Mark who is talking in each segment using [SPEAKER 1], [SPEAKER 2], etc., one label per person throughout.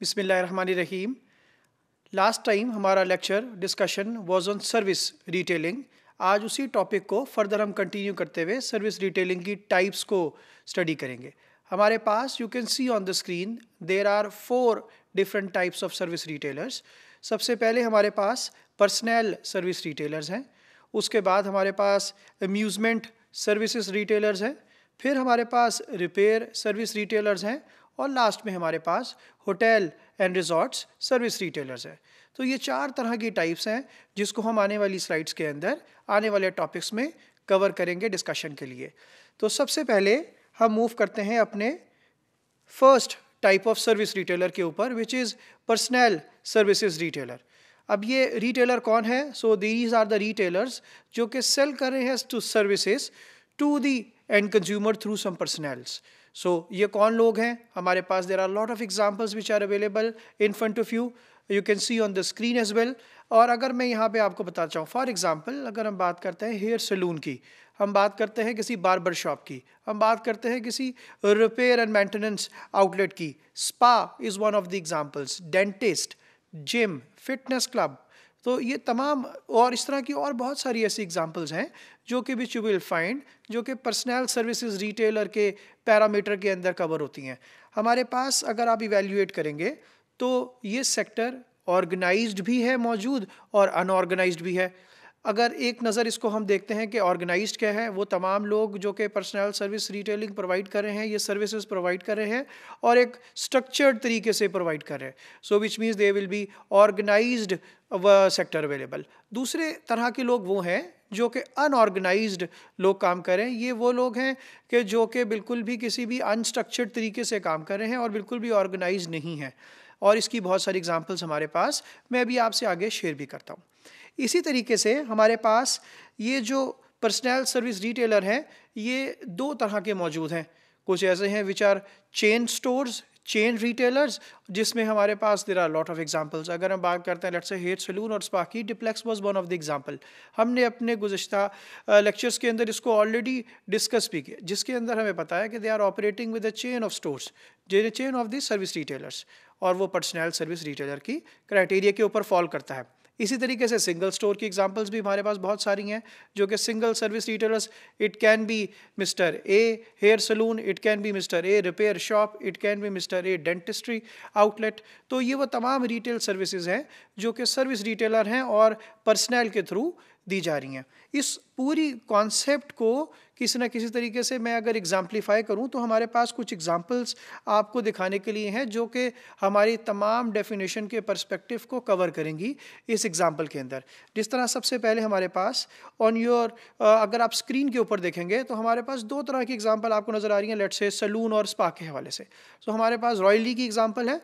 [SPEAKER 1] बिसमीम last time हमारा lecture discussion was on service retailing आज उसी टॉपिक को फर्दर हम कंटिन्यू करते हुए सर्विस रिटेलिंग की टाइप्स को स्टडी करेंगे हमारे पास you can see on the screen there are four different types of service retailers सबसे पहले हमारे पास पर्सनल सर्विस रिटेलर्स हैं उसके बाद हमारे पास अम्यूज़मेंट सर्विसेज रिटेलर्स हैं फिर हमारे पास रिपेयर सर्विस रिटेलर्स हैं और लास्ट में हमारे पास hotel and resorts service retailers है तो ये चार तरह की टाइप्स हैं जिसको हम आने वाली स्लाइड्स के अंदर आने वाले टॉपिक्स में कवर करेंगे डिस्कशन के लिए तो सबसे पहले हम मूव करते हैं अपने first type of service retailer के ऊपर which is personal services retailer अब ये रिटेलर कौन है so these are the retailers जो कि सेल कर रहे हैं to services to the end consumer through some personals so ये कौन लोग हैं हमारे पास there are lot of examples which are available in front of you you can see on the screen as well और अगर मैं यहाँ पे आपको बताता चाहूँ फॉर एग्ज़ाम्पल अगर हम बात करते हैं हेयर सैलून की हम बात करते हैं किसी बार्बर शॉप की हम बात करते हैं किसी रिपेयर एंड मेंटेनेंस आउटलेट की spa is one of the examples dentist gym fitness club तो ये तमाम और इस तरह की और बहुत सारी ऐसी एग्जांपल्स हैं जो कि विच यू विल फाइंड जो कि पर्सनल सर्विसेज रिटेलर के पैरामीटर के अंदर कवर होती हैं हमारे पास अगर आप इवेल्यूएट करेंगे तो ये सेक्टर ऑर्गेनाइज्ड भी है मौजूद और अनऑर्गेनाइज्ड भी है अगर एक नज़र इसको हम देखते हैं कि ऑर्गेनाइज क्या है वो तमाम लोग जो कि पर्सनल सर्विस रिटेलिंग प्रोवाइड कर रहे हैं ये सर्विसेज प्रोवाइड कर रहे हैं और एक स्ट्रक्चर्ड तरीके से प्रोवाइड कर रहे हैं so which means they will be organise sector available दूसरे तरह के लोग वो हैं जो कि अनऑर्गेनाइज लोग काम करें ये वो लोग हैं कि जो कि बिल्कुल भी किसी भी अनस्ट्रक्चर्ड तरीके से काम कर रहे हैं और बिल्कुल भी ऑर्गेनाइज नहीं है और इसकी बहुत सारी एग्जांपल्स हमारे पास मैं भी आपसे आगे शेयर भी करता हूँ इसी तरीके से हमारे पास ये जो पर्सनल सर्विस रिटेलर हैं ये दो तरह के मौजूद हैं कुछ ऐसे हैं which are chain stores chain retailers जिसमें हमारे पास there are lot of examples अगर हम बात करते हैं लेट्स से हेयर सलून और की डिप्लेक्स was one of the example हमने अपने गुजशत लेक्चर्स के अंदर इसको ऑलरेडी डिस्कस भी किया जिसके अंदर हमें पता है कि they are operating with a chain of stores chain of the service retailers और वो पर्सनल सर्विस रिटेलर की क्राइटेरिया के ऊपर फॉल करता है इसी तरीके से सिंगल स्टोर की एग्जांपल्स भी हमारे पास बहुत सारी हैं जो कि single service retailers it can be mister A hair salon it can be mister A repair shop it can be mister A dentistry outlet तो ये वो तमाम रिटेल सर्विसेज हैं जो कि सर्विस रिटेलर हैं और पर्सनल के थ्रू दी जा रही हैं इस पूरी कॉन्सेप्ट को किसी ना किसी तरीके से मैं अगर एग्जाम्पलीफाई करूँ तो हमारे पास कुछ एग्जाम्पल्स आपको दिखाने के लिए हैं जो कि हमारी तमाम डेफिनेशन के परस्पेक्टिव को कवर करेंगी इस एग्ज़ाम्पल के अंदर जिस तरह सबसे पहले हमारे पास ऑन योर अगर आप स्क्रीन के ऊपर देखेंगे तो हमारे पास दो तरह की एग्जाम्पल आपको नज़र आ रही हैं लेट से सलून और स्पा के हवाले से सो तो हमारे पास रॉयली की एग्जाम्पल है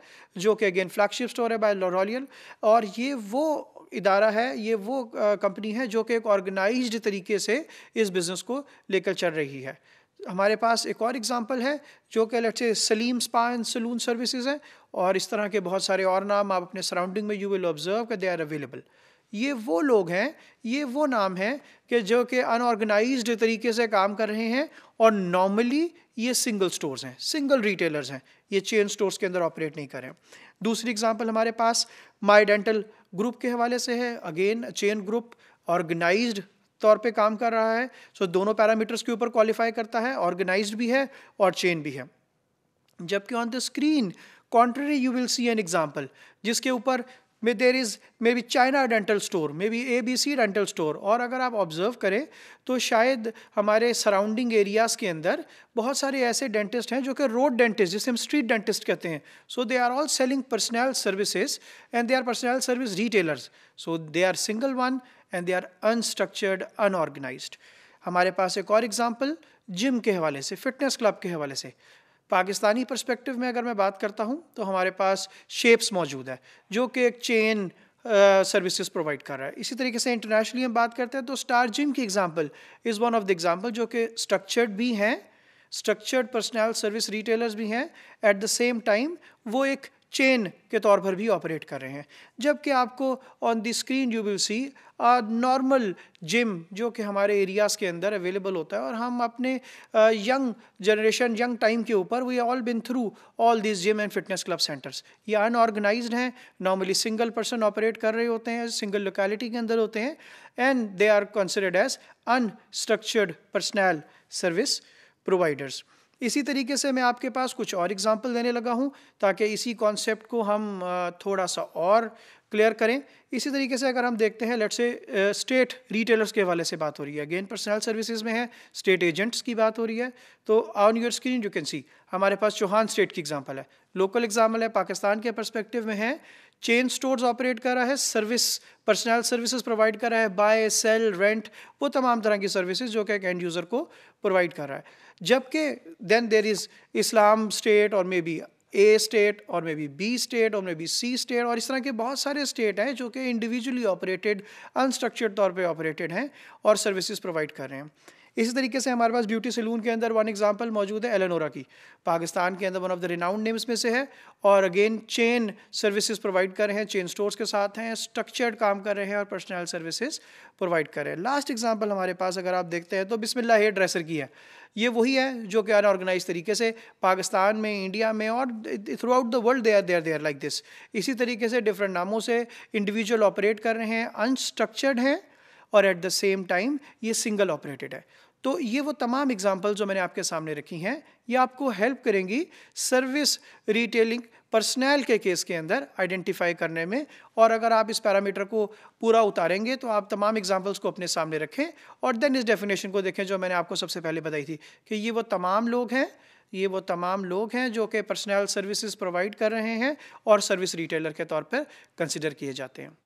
[SPEAKER 1] जो कि अगेन फ्लैगशिप स्टोर है बाय रॉयल और ये वो इदारा है ये वो कंपनी है जो कि एक ऑर्गेनाइज्ड तरीके से इस बिज़नेस को लेकर चल रही है हमारे पास एक और एग्जांपल है जो कि let's say Saleem spa and salon services हैं और इस तरह के बहुत सारे और नाम आप अपने सराउंडिंग में यू विल ऑब्जर्व कर दे आर अवेलेबल ये वो लोग हैं ये वो नाम हैं कि जो कि अनऑर्गेनाइज तरीके से काम कर रहे हैं और नॉर्मली ये सिंगल स्टोर्स हैं सिंगल रिटेलर्स हैं ये चेन स्टोर्स के अंदर ऑपरेट नहीं करें दूसरी एग्जांपल हमारे पास माई डेंटल ग्रुप के हवाले से है अगेन चेन ग्रुप ऑर्गेनाइज तौर पे काम कर रहा है सो so, दोनों पैरामीटर्स के ऊपर क्वालिफाई करता है ऑर्गेनाइज भी है और चेन भी है जबकि on the screen contrary you will see an example जिसके ऊपर में there is maybe China dental store maybe A B C dental store और अगर आप ऑब्ज़र्व करें तो शायद हमारे सराउंडिंग एरियाज़ के अंदर बहुत सारे ऐसे डेंटिस्ट हैं जो कि रोड डेंटिस्ट जिसे हम स्ट्रीट डेंटिस्ट कहते हैं so they are all selling personal services and they are personal service retailers so they are single one and they are unstructured unorganise हमारे पास एक और एग्जाम्पल जिम के हवाले से फिटनेस क्लब के हवाले से पाकिस्तानी परस्पेक्टिव में अगर मैं बात करता हूँ तो हमारे पास शेप्स मौजूद है जो कि एक चेन सर्विसेज प्रोवाइड कर रहा है इसी तरीके से इंटरनेशनली हम बात करते हैं तो स्टार जिम की example is one of the example जो कि स्ट्रक्चर्ड भी हैं स्ट्रक्चर्ड पर्सनल सर्विस रिटेलर्स भी हैं एट द सेम टाइम वो एक चेन के तौर पर भी ऑपरेट कर रहे हैं जबकि आपको on the screen you will see normal gym जो कि हमारे एरियाज़ के अंदर अवेलेबल होता है और हम अपने यंग जनरेशन यंग टाइम के ऊपर we all been through all this gym and fitness club centres ये अनऑर्गेनाइज हैं नॉर्मली सिंगल पर्सन ऑपरेट कर रहे होते हैं सिंगल लोकेलिटी के अंदर होते हैं and they are considered as unstructured personal service providers इसी तरीके से मैं आपके पास कुछ और एग्जाम्पल देने लगा हूँ ताकि इसी कॉन्सेप्ट को हम थोड़ा सा और क्लियर करें इसी तरीके से अगर हम देखते हैं लेट से स्टेट रिटेलर्स के हवाले से बात हो रही है अगेन पर्सनल सर्विसेज में है स्टेट एजेंट्स की बात हो रही है तो on your screen you can see हमारे पास चौहान स्टेट की एग्जाम्पल है लोकल एग्जाम्पल है पाकिस्तान के परस्पेक्टिव में है चेन स्टोर्स ऑपरेट कर रहा है सर्विस पर्सनल सर्विसेज प्रोवाइड कर रहा है बाय सेल रेंट वो तमाम तरह की सर्विसेज जो कि एक एंड यूज़र को प्रोवाइड कर रहा है जबकि then there is Islam state और मे बी ए स्टेट और मे बी बी स्टेट और मे बी सी स्टेट और इस तरह के बहुत सारे स्टेट हैं जो कि इंडिविजुअली ऑपरेटेड अनस्ट्रक्चर्ड तौर पे ऑपरेटेड हैं और सर्विसेज प्रोवाइड कर रहे हैं इसी तरीके से हमारे पास ब्यूटी सैलून के अंदर वन एग्जाम्पल मौजूद है एलेनोरा की पाकिस्तान के अंदर one of the renowned names में से है और अगेन चेन सर्विसेज प्रोवाइड कर रहे हैं चेन स्टोर्स के साथ हैं स्ट्रक्चर्ड काम कर रहे हैं और पर्सनल सर्विसेज प्रोवाइड कर रहे हैं लास्ट एग्जाम्पल हमारे पास अगर आप देखते हैं तो बिस्मिल्ला हेयर ड्रेसर की है ये वही है जो कि अनऑर्गेनाइज तरीके से पाकिस्तान में इंडिया में और throughout the world they are there there like this इसी तरीके से डिफरेंट नामों से इंडिविजुअल ऑपरेट कर रहे हैं अनस्ट्रक्चर्ड हैं और एट द सेम टाइम ये सिंगल ऑपरेटेड है तो ये वो तमाम एग्जाम्पल जो मैंने आपके सामने रखी हैं ये आपको हेल्प करेंगी सर्विस रिटेलिंग पर्सनल के केस के अंदर आइडेंटिफाई करने में और अगर आप इस पैरामीटर को पूरा उतारेंगे तो आप तमाम एग्जाम्पल्स को अपने सामने रखें और देन इस डेफिनेशन को देखें जो मैंने आपको सबसे पहले बताई थी कि ये वो तमाम लोग हैं ये वो तमाम लोग हैं जो कि पर्सनल सर्विसेज प्रोवाइड कर रहे हैं और सर्विस रिटेलर के तौर पर कंसिडर किए जाते हैं